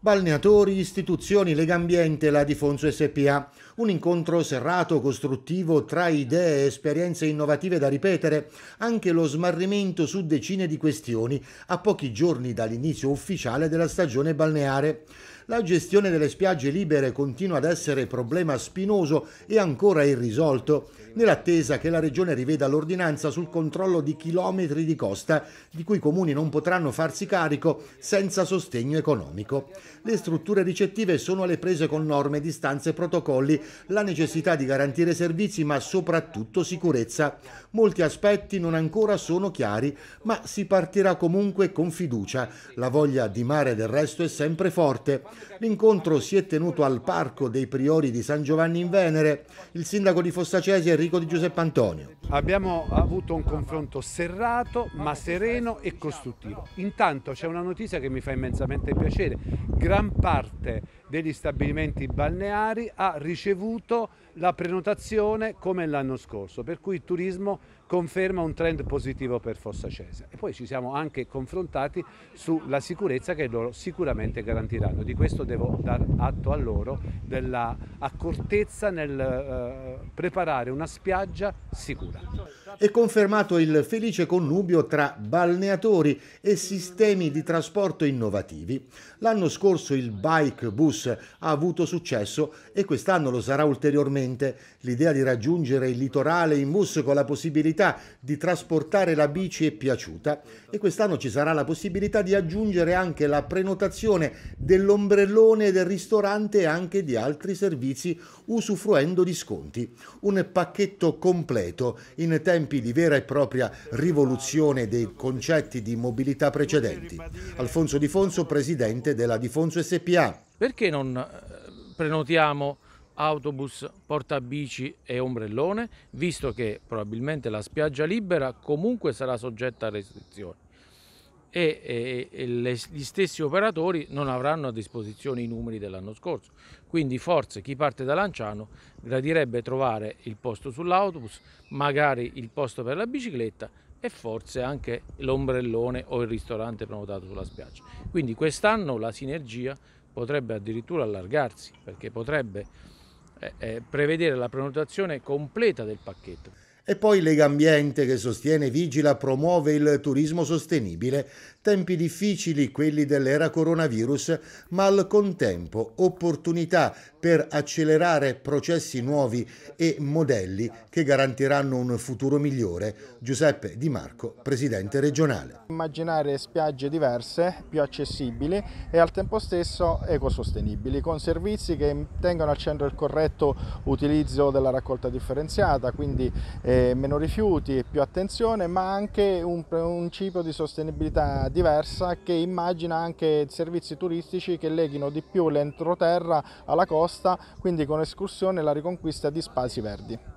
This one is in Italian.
Balneatori, istituzioni, Lega Legambiente, la Difonso SPA. Un incontro serrato, costruttivo, tra idee e esperienze innovative da ripetere, anche lo smarrimento su decine di questioni, a pochi giorni dall'inizio ufficiale della stagione balneare la gestione delle spiagge libere continua ad essere problema spinoso e ancora irrisolto, nell'attesa che la Regione riveda l'ordinanza sul controllo di chilometri di costa, di cui i comuni non potranno farsi carico senza sostegno economico. Le strutture ricettive sono alle prese con norme, distanze e protocolli, la necessità di garantire servizi ma soprattutto sicurezza. Molti aspetti non ancora sono chiari, ma si partirà comunque con fiducia. La voglia di mare del resto è sempre forte. L'incontro si è tenuto al Parco dei Priori di San Giovanni in Venere. Il sindaco di Fossacesi Enrico Di Giuseppe Antonio. Abbiamo avuto un confronto serrato ma sereno e costruttivo. Intanto c'è una notizia che mi fa immensamente piacere. Gran parte degli stabilimenti balneari ha ricevuto la prenotazione come l'anno scorso, per cui il turismo conferma un trend positivo per Fossacese. E poi ci siamo anche confrontati sulla sicurezza che loro sicuramente garantiranno. Di questo devo dar atto a loro della accortezza nel eh, preparare una spiaggia sicura. È confermato il felice connubio tra balneatori e sistemi di trasporto innovativi. L'anno scorso il bike bus ha avuto successo e quest'anno lo sarà ulteriormente. L'idea di raggiungere il litorale in bus con la possibilità di trasportare la bici è piaciuta e quest'anno ci sarà la possibilità di aggiungere anche la prenotazione dell'ombrello ombrellone del ristorante e anche di altri servizi usufruendo di sconti. Un pacchetto completo in tempi di vera e propria rivoluzione dei concetti di mobilità precedenti. Alfonso Di Fonso, presidente della Di Fonso SPA. Perché non eh, prenotiamo autobus, portabici e ombrellone, visto che probabilmente la spiaggia libera comunque sarà soggetta a restrizioni? e, e, e le, gli stessi operatori non avranno a disposizione i numeri dell'anno scorso. Quindi forse chi parte da Lanciano gradirebbe trovare il posto sull'autobus, magari il posto per la bicicletta e forse anche l'ombrellone o il ristorante prenotato sulla spiaggia. Quindi quest'anno la sinergia potrebbe addirittura allargarsi perché potrebbe eh, eh prevedere la prenotazione completa del pacchetto. E poi Lega Ambiente che sostiene, vigila, promuove il turismo sostenibile. Tempi difficili quelli dell'era coronavirus, ma al contempo opportunità per accelerare processi nuovi e modelli che garantiranno un futuro migliore. Giuseppe Di Marco, presidente regionale. Immaginare spiagge diverse, più accessibili e al tempo stesso ecosostenibili, con servizi che tengano al centro il corretto utilizzo della raccolta differenziata, quindi eh, meno rifiuti, più attenzione, ma anche un principio di sostenibilità diversa che immagina anche servizi turistici che leghino di più l'entroterra alla costa, quindi con escursione e la riconquista di spazi verdi.